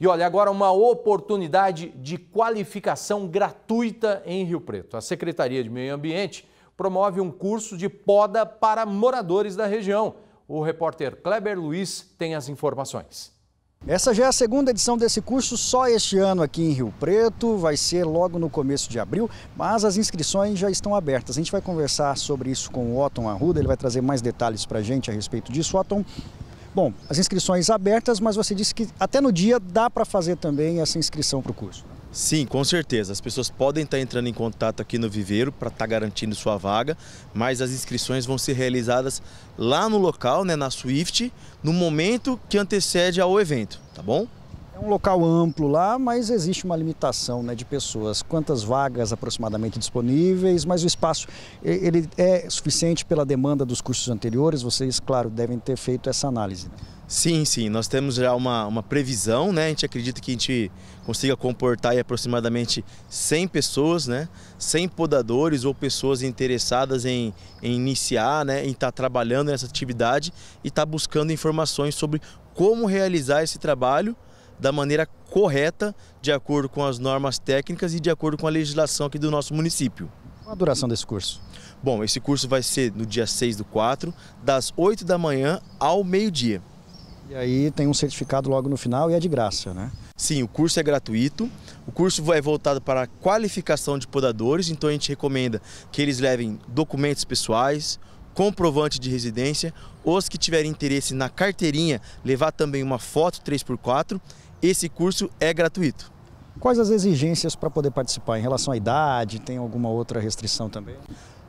E olha, agora uma oportunidade de qualificação gratuita em Rio Preto. A Secretaria de Meio Ambiente promove um curso de poda para moradores da região. O repórter Kleber Luiz tem as informações. Essa já é a segunda edição desse curso, só este ano aqui em Rio Preto, vai ser logo no começo de abril, mas as inscrições já estão abertas. A gente vai conversar sobre isso com o Otton Arruda, ele vai trazer mais detalhes para a gente a respeito disso. Otton, Bom, as inscrições abertas, mas você disse que até no dia dá para fazer também essa inscrição para o curso. Sim, com certeza. As pessoas podem estar tá entrando em contato aqui no Viveiro para estar tá garantindo sua vaga, mas as inscrições vão ser realizadas lá no local, né, na Swift, no momento que antecede ao evento, tá bom? um local amplo lá, mas existe uma limitação né, de pessoas. Quantas vagas aproximadamente disponíveis, mas o espaço ele é suficiente pela demanda dos cursos anteriores? Vocês, claro, devem ter feito essa análise. Né? Sim, sim. Nós temos já uma, uma previsão, né? A gente acredita que a gente consiga comportar aproximadamente 100 pessoas, né? 100 podadores ou pessoas interessadas em, em iniciar, né? Em estar tá trabalhando nessa atividade e estar tá buscando informações sobre como realizar esse trabalho da maneira correta, de acordo com as normas técnicas e de acordo com a legislação aqui do nosso município. Qual a duração desse curso? Bom, esse curso vai ser no dia 6 do 4, das 8 da manhã ao meio-dia. E aí tem um certificado logo no final e é de graça, né? Sim, o curso é gratuito. O curso é voltado para a qualificação de podadores, então a gente recomenda que eles levem documentos pessoais, comprovante de residência, os que tiverem interesse na carteirinha, levar também uma foto 3x4 esse curso é gratuito. Quais as exigências para poder participar? Em relação à idade, tem alguma outra restrição também?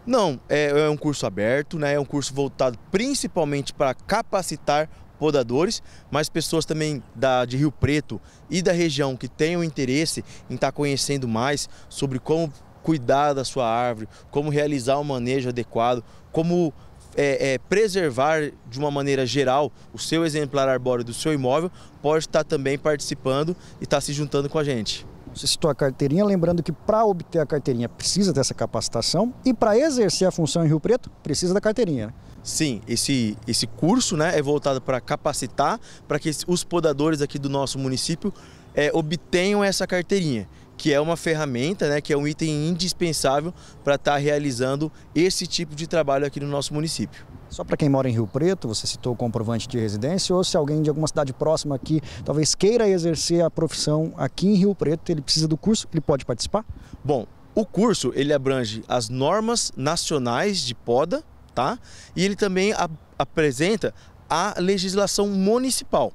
Não, é, é um curso aberto, né? é um curso voltado principalmente para capacitar podadores, mas pessoas também da, de Rio Preto e da região que tenham interesse em estar tá conhecendo mais sobre como cuidar da sua árvore, como realizar um manejo adequado, como é, é, preservar de uma maneira geral o seu exemplar arbóreo do seu imóvel, pode estar também participando e estar se juntando com a gente. Você citou a carteirinha, lembrando que para obter a carteirinha precisa dessa capacitação e para exercer a função em Rio Preto precisa da carteirinha. Né? Sim, esse, esse curso né, é voltado para capacitar, para que os podadores aqui do nosso município é, obtenham essa carteirinha que é uma ferramenta, né, que é um item indispensável para estar tá realizando esse tipo de trabalho aqui no nosso município. Só para quem mora em Rio Preto, você citou o comprovante de residência, ou se alguém de alguma cidade próxima aqui talvez queira exercer a profissão aqui em Rio Preto, ele precisa do curso, ele pode participar? Bom, o curso ele abrange as normas nacionais de poda, tá? E ele também apresenta a legislação municipal.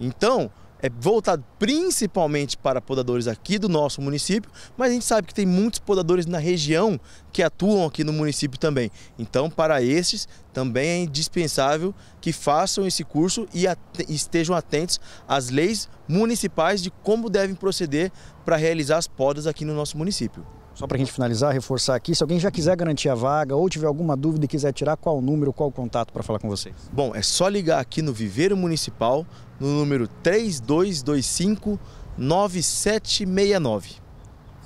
Então, é voltado principalmente para podadores aqui do nosso município, mas a gente sabe que tem muitos podadores na região que atuam aqui no município também. Então, para esses, também é indispensável que façam esse curso e estejam atentos às leis municipais de como devem proceder para realizar as podas aqui no nosso município. Só para a gente finalizar, reforçar aqui, se alguém já quiser garantir a vaga ou tiver alguma dúvida e quiser tirar, qual o número, qual o contato para falar com vocês? Bom, é só ligar aqui no Viveiro Municipal, no número 3225 9769.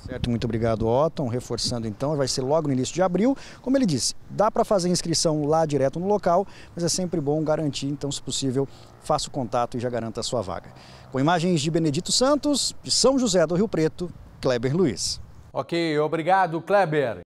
Certo, muito obrigado, Otton. Reforçando então, vai ser logo no início de abril. Como ele disse, dá para fazer inscrição lá direto no local, mas é sempre bom garantir, então, se possível, faça o contato e já garanta a sua vaga. Com imagens de Benedito Santos, de São José do Rio Preto, Kleber Luiz. Ok, obrigado, Kleber.